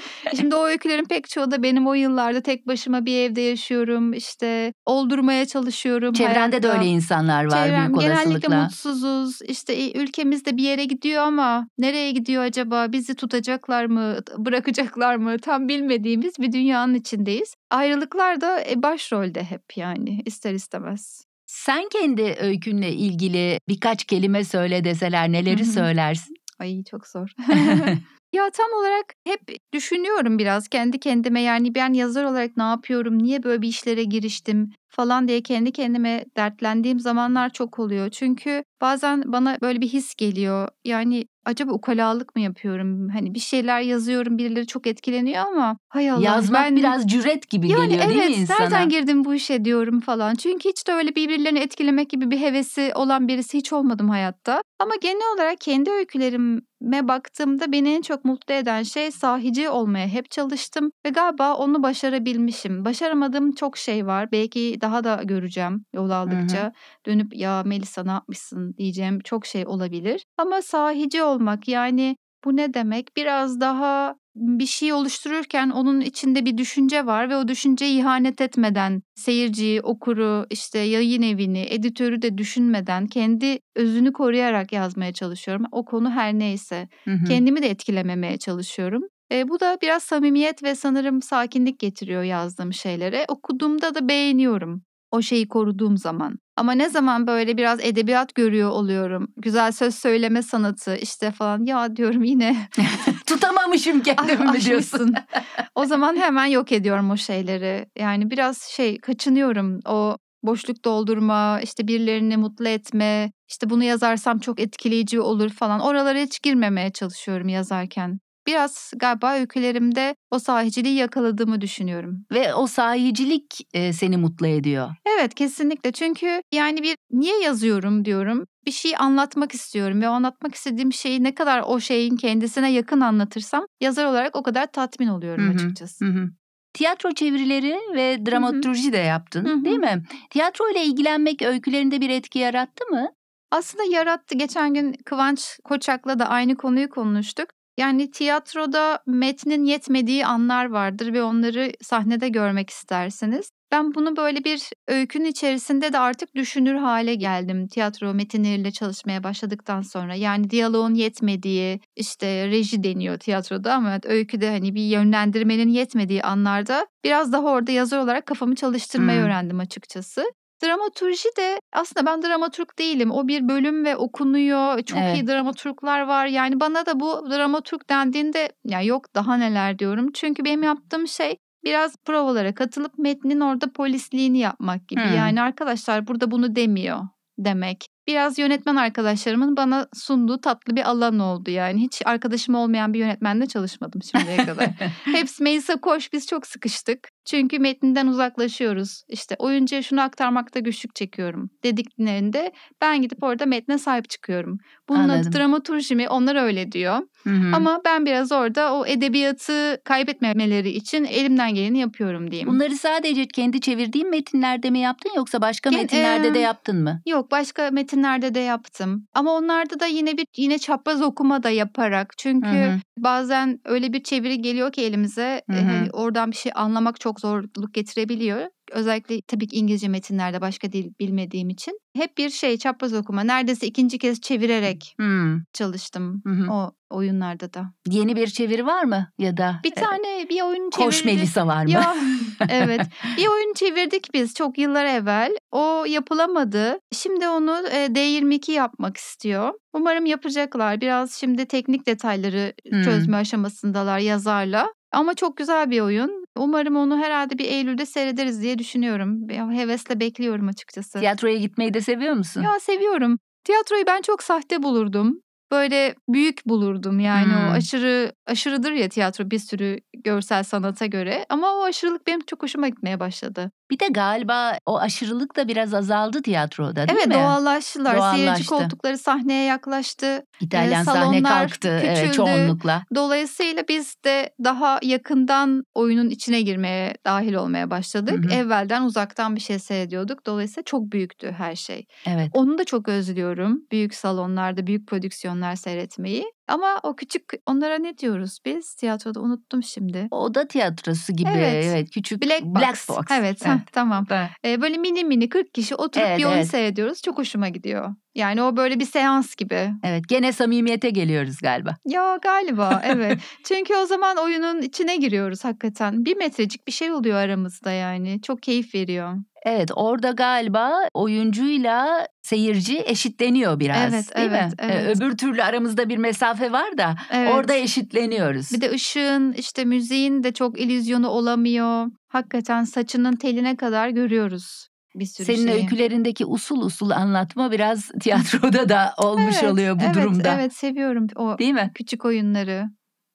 Şimdi o öykülerin pek çoğu da benim o yıllarda tek başıma bir evde yaşıyorum. İşte oldurmaya çalışıyorum. Çevrende hayatta. de öyle insanlar var Çevrem, büyük olasılıkla. Genellikle mutsuzuz. İşte e, ülkemizde bir yere gidiyor ama nereye gidiyor acaba? Bizi tutacaklar mı? Bırakacaklar mı? Tam bilmediğimiz bir dünyanın içindeyiz. Ayrılıklar da e, başrol kontrolde hep yani ister istemez. Sen kendi öykünle ilgili birkaç kelime söyle deseler neleri söylersin? Ay çok zor. ya tam olarak hep düşünüyorum biraz kendi kendime yani ben yazar olarak ne yapıyorum, niye böyle bir işlere giriştim, falan diye kendi kendime dertlendiğim zamanlar çok oluyor. Çünkü bazen bana böyle bir his geliyor. Yani acaba ukalalık mı yapıyorum? Hani bir şeyler yazıyorum birileri çok etkileniyor ama hay Allah. Yazmak ben... biraz cüret gibi yani geliyor evet, değil mi insana? Nereden girdim bu işe diyorum falan. Çünkü hiç de öyle birbirlerini etkilemek gibi bir hevesi olan birisi hiç olmadım hayatta. Ama genel olarak kendi öykülerime baktığımda beni en çok mutlu eden şey sahici olmaya hep çalıştım. Ve galiba onu başarabilmişim. Başaramadığım çok şey var. Belki daha da göreceğim yol aldıkça. Hı hı. Dönüp ya Melisa ne yapmışsın diyeceğim çok şey olabilir. Ama sahici olmak yani bu ne demek? Biraz daha bir şey oluştururken onun içinde bir düşünce var ve o düşünceyi ihanet etmeden seyirciyi, okuru, işte yayın evini, editörü de düşünmeden kendi özünü koruyarak yazmaya çalışıyorum. O konu her neyse. Hı hı. Kendimi de etkilememeye çalışıyorum. E, bu da biraz samimiyet ve sanırım sakinlik getiriyor yazdığım şeylere. Okuduğumda da beğeniyorum o şeyi koruduğum zaman. Ama ne zaman böyle biraz edebiyat görüyor oluyorum. Güzel söz söyleme sanatı işte falan ya diyorum yine tutamamışım kendimi mi diyorsun. o zaman hemen yok ediyorum o şeyleri. Yani biraz şey kaçınıyorum o boşluk doldurma, işte birilerini mutlu etme, işte bunu yazarsam çok etkileyici olur falan. Oralara hiç girmemeye çalışıyorum yazarken biraz galiba öykülerimde o sahiciliği yakaladığımı düşünüyorum. Ve o sahicilik e, seni mutlu ediyor. Evet kesinlikle çünkü yani bir niye yazıyorum diyorum. Bir şey anlatmak istiyorum ve anlatmak istediğim şeyi ne kadar o şeyin kendisine yakın anlatırsam yazar olarak o kadar tatmin oluyorum Hı-hı. açıkçası. Hı-hı. Tiyatro çevirileri ve dramaturji de yaptın Hı-hı. değil mi? Tiyatro ile ilgilenmek öykülerinde bir etki yarattı mı? Aslında yarattı. Geçen gün Kıvanç Koçak'la da aynı konuyu konuştuk. Yani tiyatroda metnin yetmediği anlar vardır ve onları sahnede görmek istersiniz. Ben bunu böyle bir öykün içerisinde de artık düşünür hale geldim tiyatro metinleriyle çalışmaya başladıktan sonra. Yani diyaloğun yetmediği, işte reji deniyor tiyatroda ama öyküde hani bir yönlendirmenin yetmediği anlarda biraz daha orada yazar olarak kafamı çalıştırmayı hmm. öğrendim açıkçası. Dramaturji de aslında ben dramaturg değilim. O bir bölüm ve okunuyor. Çok evet. iyi dramaturglar var. Yani bana da bu dramaturg dendiğinde ya yok daha neler diyorum. Çünkü benim yaptığım şey biraz provalara katılıp metnin orada polisliğini yapmak gibi. Hmm. Yani arkadaşlar burada bunu demiyor demek biraz yönetmen arkadaşlarımın bana sunduğu tatlı bir alan oldu yani. Hiç arkadaşım olmayan bir yönetmenle çalışmadım şimdiye kadar. Hepsi Melisa Koş biz çok sıkıştık. Çünkü metninden uzaklaşıyoruz. İşte oyuncuya şunu aktarmakta güçlük çekiyorum dediklerinde ben gidip orada metne sahip çıkıyorum. Bunun Anladım. adı dramaturji Onlar öyle diyor. Hı-hı. Ama ben biraz orada o edebiyatı kaybetmemeleri için elimden geleni yapıyorum diyeyim. Bunları sadece kendi çevirdiğin metinlerde mi yaptın yoksa başka metinlerde de yaptın mı? Yok başka metin metinlerde de yaptım. Ama onlarda da yine bir yine çapraz okuma da yaparak. Çünkü Hı-hı. bazen öyle bir çeviri geliyor ki elimize E, hani oradan bir şey anlamak çok zorluk getirebiliyor özellikle tabii ki İngilizce metinlerde başka dil bilmediğim için hep bir şey çapraz okuma neredeyse ikinci kez çevirerek hmm. çalıştım hmm. o oyunlarda da. Yeni bir çeviri var mı ya da? Bir e, tane bir oyun çevirdik. Koş Melisa var mı? Ya, evet bir oyun çevirdik biz çok yıllar evvel o yapılamadı şimdi onu e, D22 yapmak istiyor. Umarım yapacaklar biraz şimdi teknik detayları hmm. çözme aşamasındalar yazarla ama çok güzel bir oyun. Umarım onu herhalde bir Eylül'de seyrederiz diye düşünüyorum. Hevesle bekliyorum açıkçası. Tiyatroya gitmeyi de seviyor musun? Ya seviyorum. Tiyatroyu ben çok sahte bulurdum. Böyle büyük bulurdum yani hmm. o aşırı aşırıdır ya tiyatro bir sürü görsel sanata göre ama o aşırılık benim çok hoşuma gitmeye başladı. Bir de galiba o aşırılık da biraz azaldı tiyatroda değil evet, mi? Evet doğallaştılar. Doğallaştı. Seyirci koltukları sahneye yaklaştı. E, İtalyan Salonlar sahne kalktı küçüldü. Evet, çoğunlukla. Dolayısıyla biz de daha yakından oyunun içine girmeye, dahil olmaya başladık. Hı-hı. Evvelden uzaktan bir şey seyrediyorduk. Dolayısıyla çok büyüktü her şey. Evet. Onu da çok özlüyorum. Büyük salonlarda, büyük prodüksiyonlar seyretmeyi. Ama o küçük onlara ne diyoruz biz? Tiyatroda unuttum şimdi. o Oda tiyatrosu gibi. Evet. evet küçük Black, Box. Black Box. Evet, evet. Heh, tamam. Evet. Ee, böyle mini mini 40 kişi oturup evet, bir oyun evet. seyrediyoruz. Çok hoşuma gidiyor. Yani o böyle bir seans gibi. Evet gene samimiyete geliyoruz galiba. Ya galiba evet. Çünkü o zaman oyunun içine giriyoruz hakikaten. Bir metrecik bir şey oluyor aramızda yani. Çok keyif veriyor. Evet orada galiba oyuncuyla seyirci eşitleniyor biraz evet, değil evet, mi? Ee, evet. Öbür türlü aramızda bir mesafe var da evet. orada eşitleniyoruz. Bir de ışığın işte müziğin de çok illüzyonu olamıyor. Hakikaten saçının teline kadar görüyoruz bir sürü Senin şeyi. öykülerindeki usul usul anlatma biraz tiyatroda da olmuş evet, oluyor bu evet, durumda. Evet seviyorum o Değil mi? küçük oyunları.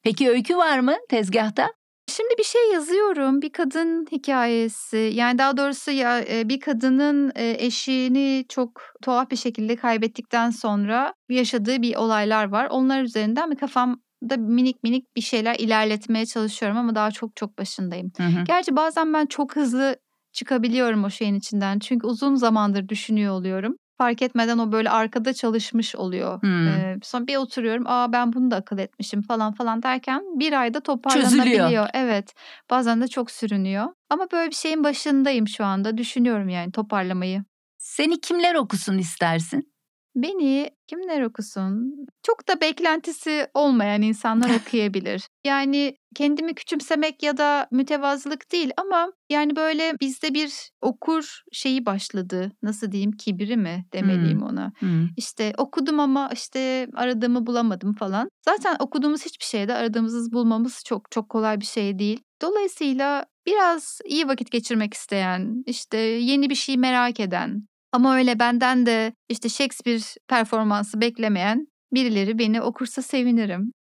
Peki öykü var mı tezgahta? Şimdi bir şey yazıyorum. Bir kadın hikayesi. Yani daha doğrusu ya e, bir kadının e, eşini çok tuhaf bir şekilde kaybettikten sonra yaşadığı bir olaylar var. Onlar üzerinden bir kafam da minik minik bir şeyler ilerletmeye çalışıyorum ama daha çok çok başındayım. Hı hı. Gerçi bazen ben çok hızlı çıkabiliyorum o şeyin içinden. Çünkü uzun zamandır düşünüyor oluyorum. Fark etmeden o böyle arkada çalışmış oluyor. Hmm. Ee, sonra bir oturuyorum. Aa ben bunu da akıl etmişim falan falan derken bir ayda toparlanabiliyor. Çözülüyor. Evet. Bazen de çok sürünüyor. Ama böyle bir şeyin başındayım şu anda. Düşünüyorum yani toparlamayı. Seni kimler okusun istersin? Beni kimler okusun? Çok da beklentisi olmayan insanlar okuyabilir. Yani kendimi küçümsemek ya da mütevazılık değil ama yani böyle bizde bir okur şeyi başladı. Nasıl diyeyim kibri mi demeliyim ona. Hmm. İşte okudum ama işte aradığımı bulamadım falan. Zaten okuduğumuz hiçbir şeyde aradığımızı bulmamız çok çok kolay bir şey değil. Dolayısıyla biraz iyi vakit geçirmek isteyen, işte yeni bir şey merak eden ama öyle benden de işte Shakespeare performansı beklemeyen birileri beni okursa sevinirim.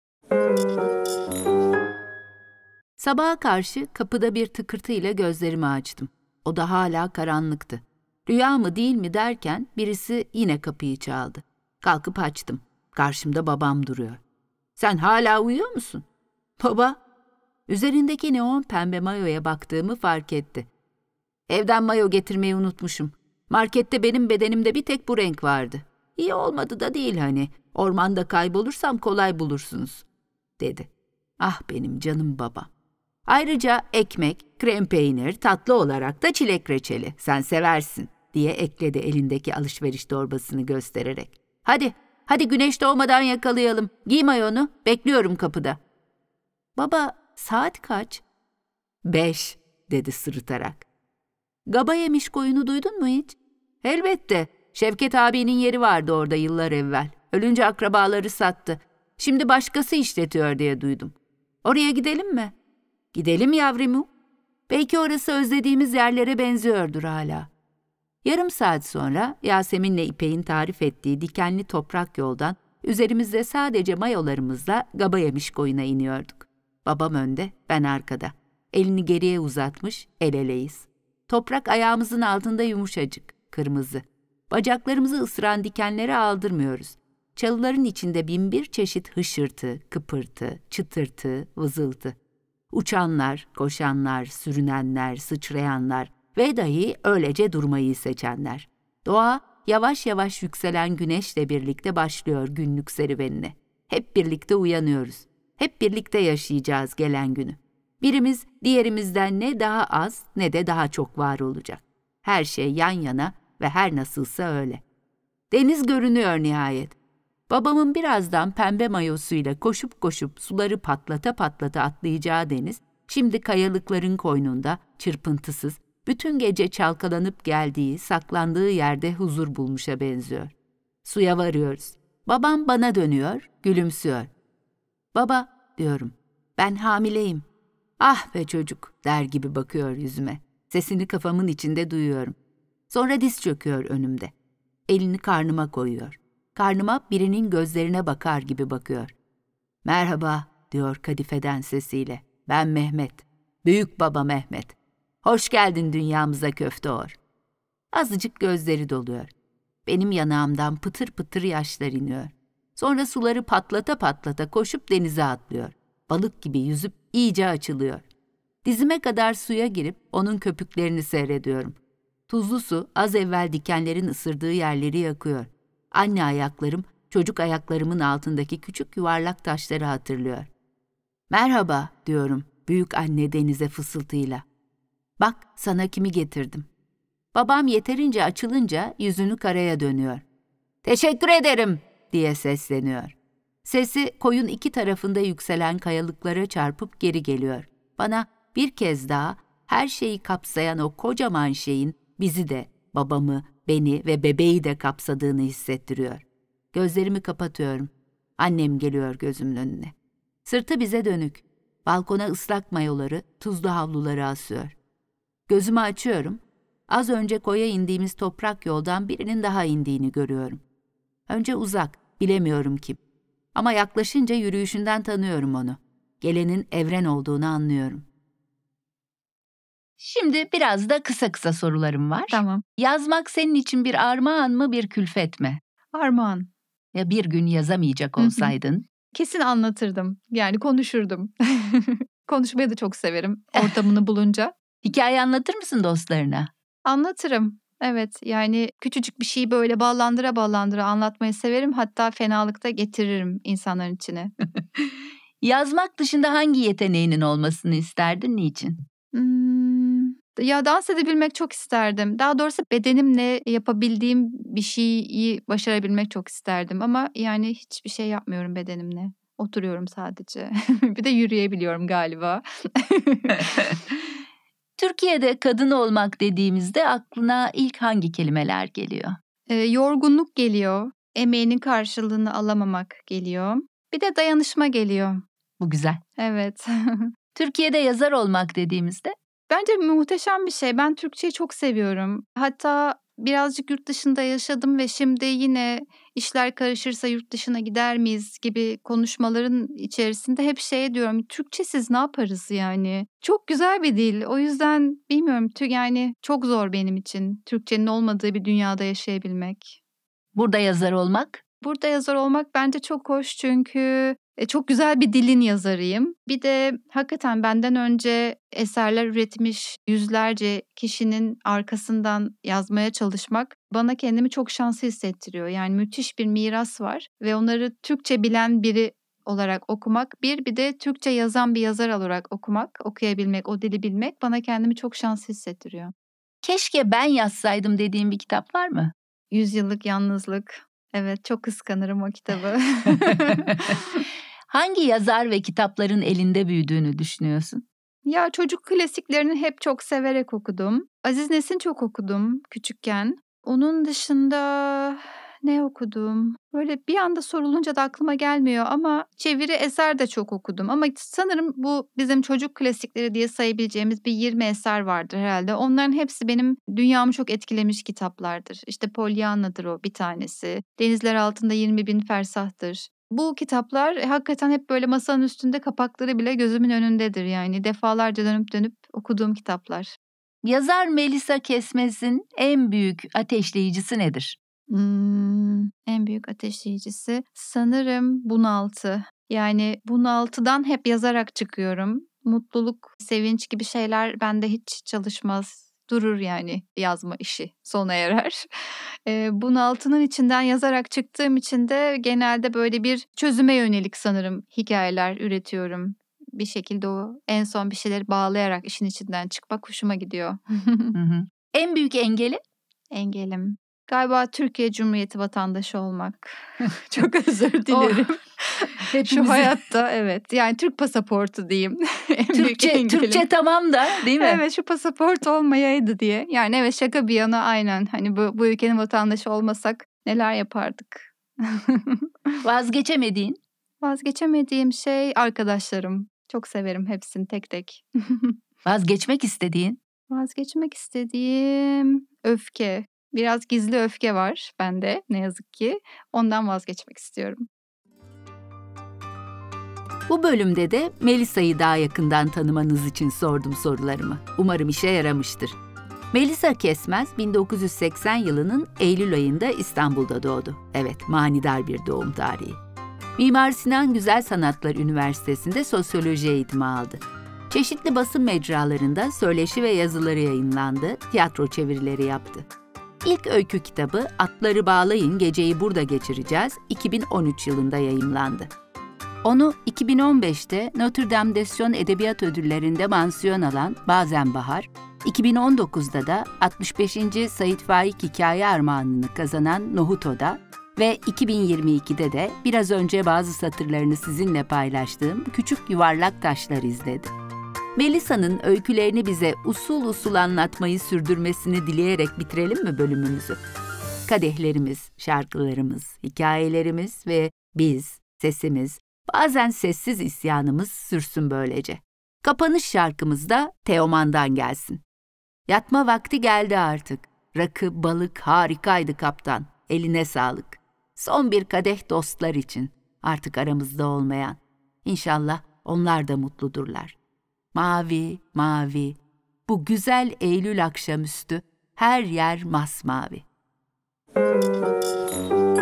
Sabaha karşı kapıda bir tıkırtı ile gözlerimi açtım. O da hala karanlıktı. Rüya mı değil mi derken birisi yine kapıyı çaldı. Kalkıp açtım. Karşımda babam duruyor. Sen hala uyuyor musun? Baba, üzerindeki neon pembe mayoya baktığımı fark etti. Evden mayo getirmeyi unutmuşum. Markette benim bedenimde bir tek bu renk vardı. İyi olmadı da değil hani. Ormanda kaybolursam kolay bulursunuz dedi. Ah benim canım baba. Ayrıca ekmek, krem peynir, tatlı olarak da çilek reçeli. Sen seversin diye ekledi elindeki alışveriş torbasını göstererek. Hadi, hadi güneş doğmadan yakalayalım. Giy mayonu, bekliyorum kapıda. Baba, saat kaç? Beş, dedi sırıtarak. Gaba yemiş koyunu duydun mu hiç? Elbette. Şevket abinin yeri vardı orada yıllar evvel. Ölünce akrabaları sattı. Şimdi başkası işletiyor diye duydum. Oraya gidelim mi? Gidelim yavrumu. Belki orası özlediğimiz yerlere benziyordur hala. Yarım saat sonra Yasemin'le İpek'in tarif ettiği dikenli toprak yoldan üzerimizde sadece mayolarımızla gaba yemiş koyuna iniyorduk. Babam önde, ben arkada. Elini geriye uzatmış, el eleyiz. Toprak ayağımızın altında yumuşacık, kırmızı. Bacaklarımızı ısıran dikenleri aldırmıyoruz. Çalıların içinde binbir çeşit hışırtı, kıpırtı, çıtırtı, vızıltı. Uçanlar, koşanlar, sürünenler, sıçrayanlar ve dahi öylece durmayı seçenler. Doğa yavaş yavaş yükselen güneşle birlikte başlıyor günlük serüvenine. Hep birlikte uyanıyoruz. Hep birlikte yaşayacağız gelen günü. Birimiz diğerimizden ne daha az ne de daha çok var olacak. Her şey yan yana ve her nasılsa öyle. Deniz görünüyor nihayet. Babamın birazdan pembe mayosuyla koşup koşup suları patlata patlata atlayacağı deniz, şimdi kayalıkların koynunda çırpıntısız, bütün gece çalkalanıp geldiği, saklandığı yerde huzur bulmuşa benziyor. Suya varıyoruz. Babam bana dönüyor, gülümsüyor. Baba, diyorum, ben hamileyim. Ah be çocuk, der gibi bakıyor yüzüme. Sesini kafamın içinde duyuyorum. Sonra diz çöküyor önümde. Elini karnıma koyuyor karnıma birinin gözlerine bakar gibi bakıyor. Merhaba diyor kadifeden sesiyle. Ben Mehmet. Büyük baba Mehmet. Hoş geldin dünyamıza köfteor. Azıcık gözleri doluyor. Benim yanağımdan pıtır pıtır yaşlar iniyor. Sonra suları patlata patlata koşup denize atlıyor. Balık gibi yüzüp iyice açılıyor. Dizime kadar suya girip onun köpüklerini seyrediyorum. Tuzlu su az evvel dikenlerin ısırdığı yerleri yakıyor. Anne ayaklarım çocuk ayaklarımın altındaki küçük yuvarlak taşları hatırlıyor. Merhaba diyorum büyük anne denize fısıltıyla. Bak sana kimi getirdim. Babam yeterince açılınca yüzünü karaya dönüyor. Teşekkür ederim diye sesleniyor. Sesi koyun iki tarafında yükselen kayalıklara çarpıp geri geliyor. Bana bir kez daha her şeyi kapsayan o kocaman şeyin bizi de, babamı, beni ve bebeği de kapsadığını hissettiriyor. Gözlerimi kapatıyorum. Annem geliyor gözümün önüne. Sırtı bize dönük. Balkona ıslak mayoları, tuzlu havluları asıyor. Gözümü açıyorum. Az önce koya indiğimiz toprak yoldan birinin daha indiğini görüyorum. Önce uzak, bilemiyorum kim. Ama yaklaşınca yürüyüşünden tanıyorum onu. Gelenin evren olduğunu anlıyorum. Şimdi biraz da kısa kısa sorularım var. Tamam. Yazmak senin için bir armağan mı bir külfet mi? Armağan. Ya bir gün yazamayacak olsaydın? Kesin anlatırdım. Yani konuşurdum. Konuşmayı da çok severim ortamını bulunca. Hikaye anlatır mısın dostlarına? Anlatırım. Evet yani küçücük bir şeyi böyle ballandıra ballandıra anlatmayı severim. Hatta fenalıkta getiririm insanların içine. Yazmak dışında hangi yeteneğinin olmasını isterdin, niçin? ya dans edebilmek çok isterdim. Daha doğrusu bedenimle yapabildiğim bir şeyi başarabilmek çok isterdim ama yani hiçbir şey yapmıyorum bedenimle. Oturuyorum sadece. bir de yürüyebiliyorum galiba. Türkiye'de kadın olmak dediğimizde aklına ilk hangi kelimeler geliyor? E, yorgunluk geliyor, emeğinin karşılığını alamamak geliyor. Bir de dayanışma geliyor. Bu güzel. Evet. Türkiye'de yazar olmak dediğimizde? Bence muhteşem bir şey. Ben Türkçeyi çok seviyorum. Hatta birazcık yurt dışında yaşadım ve şimdi yine işler karışırsa yurt dışına gider miyiz gibi konuşmaların içerisinde hep şey diyorum Türkçesiz ne yaparız yani çok güzel bir dil o yüzden bilmiyorum yani çok zor benim için Türkçenin olmadığı bir dünyada yaşayabilmek. Burada yazar olmak? Burada yazar olmak bence çok hoş çünkü e, çok güzel bir dilin yazarıyım. Bir de hakikaten benden önce eserler üretmiş yüzlerce kişinin arkasından yazmaya çalışmak bana kendimi çok şanslı hissettiriyor. Yani müthiş bir miras var ve onları Türkçe bilen biri olarak okumak, bir bir de Türkçe yazan bir yazar olarak okumak, okuyabilmek, o dili bilmek bana kendimi çok şanslı hissettiriyor. Keşke ben yazsaydım dediğim bir kitap var mı? Yüzyıllık Yalnızlık. Evet çok kıskanırım o kitabı. hangi yazar ve kitapların elinde büyüdüğünü düşünüyorsun? Ya çocuk klasiklerini hep çok severek okudum. Aziz Nesin çok okudum küçükken. Onun dışında ne okudum? Böyle bir anda sorulunca da aklıma gelmiyor ama çeviri eser de çok okudum. Ama sanırım bu bizim çocuk klasikleri diye sayabileceğimiz bir 20 eser vardır herhalde. Onların hepsi benim dünyamı çok etkilemiş kitaplardır. İşte Pollyanna'dır o bir tanesi. Denizler Altında 20 Bin Fersah'tır. Bu kitaplar e, hakikaten hep böyle masanın üstünde kapakları bile gözümün önündedir yani defalarca dönüp dönüp okuduğum kitaplar. Yazar Melisa Kesmez'in en büyük ateşleyicisi nedir? Hmm, en büyük ateşleyicisi sanırım bunaltı. Yani bunaltıdan hep yazarak çıkıyorum. Mutluluk, sevinç gibi şeyler bende hiç çalışmaz durur yani yazma işi sona erer. E, bunaltının içinden yazarak çıktığım için de genelde böyle bir çözüme yönelik sanırım hikayeler üretiyorum. Bir şekilde o en son bir şeyleri bağlayarak işin içinden çıkmak hoşuma gidiyor. en büyük engeli? Engelim. Galiba Türkiye Cumhuriyeti vatandaşı olmak. Çok özür dilerim. Hepimizi... Şu hayatta evet. Yani Türk pasaportu diyeyim. Türkçe, Türkçe tamam da değil mi? Evet şu pasaport olmayaydı diye. Yani evet şaka bir yana aynen. Hani bu, bu ülkenin vatandaşı olmasak neler yapardık? Vazgeçemediğin? Vazgeçemediğim şey arkadaşlarım. Çok severim hepsini tek tek. Vazgeçmek istediğin? Vazgeçmek istediğim öfke, Biraz gizli öfke var bende ne yazık ki. Ondan vazgeçmek istiyorum. Bu bölümde de Melisa'yı daha yakından tanımanız için sordum sorularımı. Umarım işe yaramıştır. Melisa Kesmez 1980 yılının Eylül ayında İstanbul'da doğdu. Evet, manidar bir doğum tarihi. Mimar Sinan Güzel Sanatlar Üniversitesi'nde sosyoloji eğitimi aldı. Çeşitli basın mecralarında söyleşi ve yazıları yayınlandı, tiyatro çevirileri yaptı. İlk öykü kitabı Atları Bağlayın Geceyi Burada Geçireceğiz 2013 yılında yayımlandı. Onu 2015'te Notre Dame de Edebiyat Ödülleri'nde mansiyon alan Bazen Bahar, 2019'da da 65. Said Faik Hikaye Armağanını kazanan Nohuto'da ve 2022'de de biraz önce bazı satırlarını sizinle paylaştığım Küçük Yuvarlak Taşlar izledi. Melisa'nın öykülerini bize usul usul anlatmayı sürdürmesini dileyerek bitirelim mi bölümümüzü? Kadehlerimiz, şarkılarımız, hikayelerimiz ve biz, sesimiz, bazen sessiz isyanımız sürsün böylece. Kapanış şarkımız da Teoman'dan gelsin. Yatma vakti geldi artık. Rakı, balık harikaydı kaptan. Eline sağlık. Son bir kadeh dostlar için. Artık aramızda olmayan. İnşallah onlar da mutludurlar. Mavi, mavi. Bu güzel Eylül akşamüstü her yer masmavi. Müzik